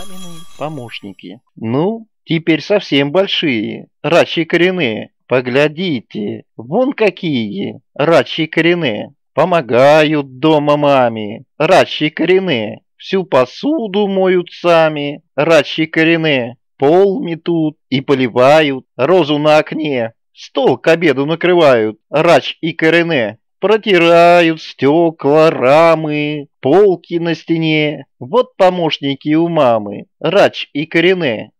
мамины помощники. Ну, теперь совсем большие, рачьи коренные. Поглядите, вон какие рачьи коренные. Помогают дома маме, рачьи коренные. Всю посуду моют сами, рачьи коренные. Пол метут и поливают, розу на окне. Стол к обеду накрывают, рач и корене протирают стекла, рамы, полки на стене. Вот помощники у мамы, Рач и Корене.